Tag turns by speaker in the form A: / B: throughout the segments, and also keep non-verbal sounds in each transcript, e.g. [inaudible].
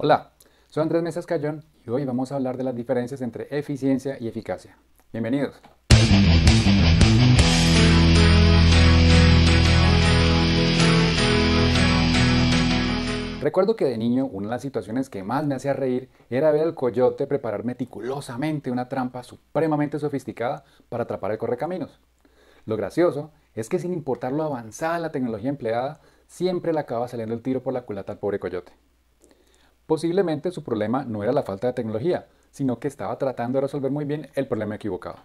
A: Hola, soy Andrés Mesas Cayón y hoy vamos a hablar de las diferencias entre eficiencia y eficacia. Bienvenidos. Recuerdo que de niño una de las situaciones que más me hacía reír era ver al coyote preparar meticulosamente una trampa supremamente sofisticada para atrapar el correcaminos. Lo gracioso es que sin importar lo avanzada la tecnología empleada, siempre le acaba saliendo el tiro por la culata al pobre coyote. Posiblemente su problema no era la falta de tecnología, sino que estaba tratando de resolver muy bien el problema equivocado.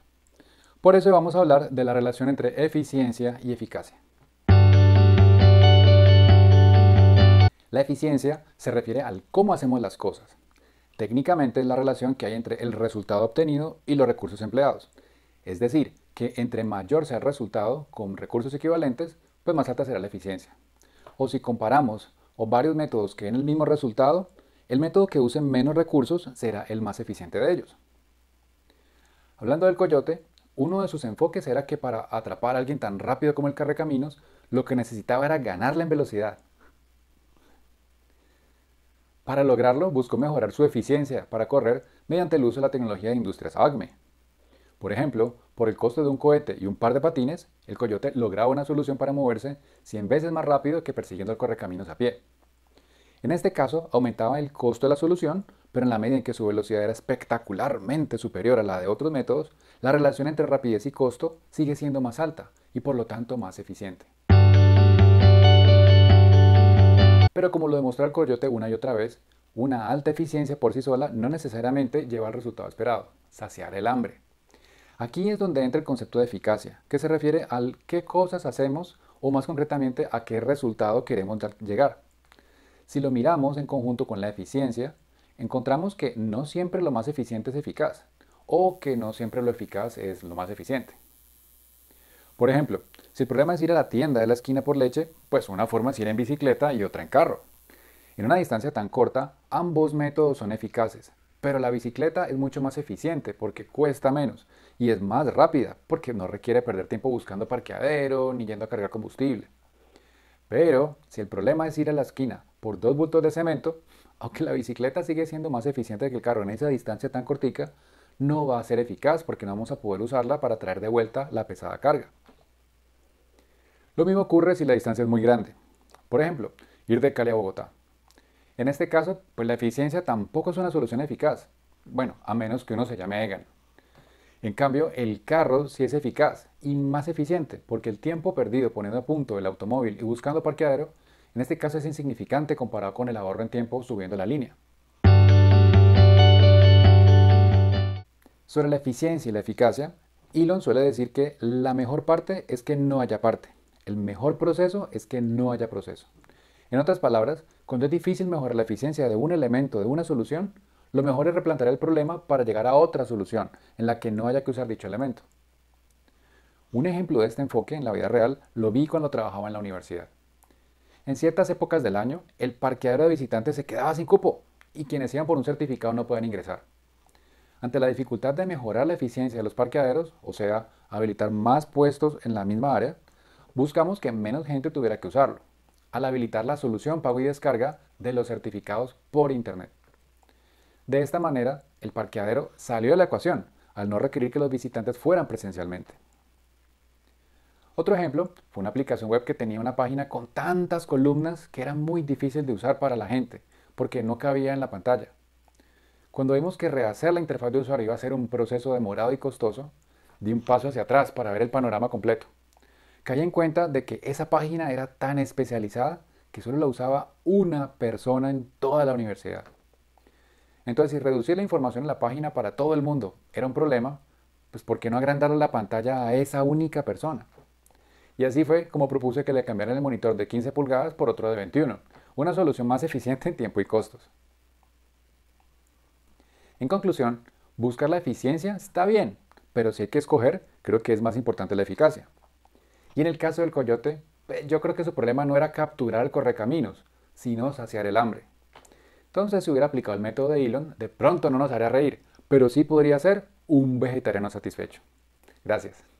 A: Por eso vamos a hablar de la relación entre eficiencia y eficacia. La eficiencia se refiere al cómo hacemos las cosas. Técnicamente es la relación que hay entre el resultado obtenido y los recursos empleados. Es decir, que entre mayor sea el resultado con recursos equivalentes, pues más alta será la eficiencia. O si comparamos o varios métodos que den el mismo resultado, el método que use menos recursos será el más eficiente de ellos. Hablando del coyote, uno de sus enfoques era que para atrapar a alguien tan rápido como el carrecaminos, lo que necesitaba era ganarle en velocidad. Para lograrlo, buscó mejorar su eficiencia para correr mediante el uso de la tecnología de Industrias ACME. Por ejemplo, por el coste de un cohete y un par de patines, el coyote lograba una solución para moverse 100 veces más rápido que persiguiendo al correcaminos a pie. En este caso, aumentaba el costo de la solución, pero en la medida en que su velocidad era espectacularmente superior a la de otros métodos, la relación entre rapidez y costo sigue siendo más alta y por lo tanto más eficiente. Pero como lo demostró el Coyote una y otra vez, una alta eficiencia por sí sola no necesariamente lleva al resultado esperado, saciar el hambre. Aquí es donde entra el concepto de eficacia, que se refiere al qué cosas hacemos o más concretamente a qué resultado queremos llegar. Si lo miramos en conjunto con la eficiencia, encontramos que no siempre lo más eficiente es eficaz, o que no siempre lo eficaz es lo más eficiente. Por ejemplo, si el problema es ir a la tienda de la esquina por leche, pues una forma es ir en bicicleta y otra en carro. En una distancia tan corta, ambos métodos son eficaces, pero la bicicleta es mucho más eficiente porque cuesta menos y es más rápida porque no requiere perder tiempo buscando parqueadero ni yendo a cargar combustible. Pero si el problema es ir a la esquina por dos bultos de cemento, aunque la bicicleta sigue siendo más eficiente que el carro en esa distancia tan cortica, no va a ser eficaz porque no vamos a poder usarla para traer de vuelta la pesada carga. Lo mismo ocurre si la distancia es muy grande. Por ejemplo, ir de Cali a Bogotá. En este caso, pues la eficiencia tampoco es una solución eficaz. Bueno, a menos que uno se llame Egan. En cambio, el carro sí es eficaz y más eficiente, porque el tiempo perdido poniendo a punto el automóvil y buscando parqueadero en este caso es insignificante comparado con el ahorro en tiempo subiendo la línea. Sobre la eficiencia y la eficacia, Elon suele decir que la mejor parte es que no haya parte. El mejor proceso es que no haya proceso. En otras palabras, cuando es difícil mejorar la eficiencia de un elemento, de una solución, lo mejor es replantear el problema para llegar a otra solución en la que no haya que usar dicho elemento. Un ejemplo de este enfoque en la vida real lo vi cuando trabajaba en la universidad. En ciertas épocas del año, el parqueadero de visitantes se quedaba sin cupo y quienes iban por un certificado no podían ingresar. Ante la dificultad de mejorar la eficiencia de los parqueaderos, o sea, habilitar más puestos en la misma área, buscamos que menos gente tuviera que usarlo, al habilitar la solución pago y descarga de los certificados por Internet. De esta manera, el parqueadero salió de la ecuación, al no requerir que los visitantes fueran presencialmente. Otro ejemplo fue una aplicación web que tenía una página con tantas columnas que era muy difícil de usar para la gente, porque no cabía en la pantalla. Cuando vimos que rehacer la interfaz de usuario iba a ser un proceso demorado y costoso, di un paso hacia atrás para ver el panorama completo. Caí en cuenta de que esa página era tan especializada que solo la usaba una persona en toda la universidad. Entonces, si reducir la información en la página para todo el mundo era un problema, pues ¿por qué no agrandar la pantalla a esa única persona? Y así fue como propuse que le cambiaran el monitor de 15 pulgadas por otro de 21, una solución más [laughs] eficiente en tiempo y costos. En conclusión, buscar la eficiencia está bien, pero si hay que escoger, creo que es más importante la eficacia. Y en el caso del coyote, eh, yo creo que su problema no era capturar el correcaminos, sino saciar el hambre. Entonces, si hubiera aplicado el método de Elon, de pronto no nos haría reír, pero sí podría ser un vegetariano satisfecho. Gracias.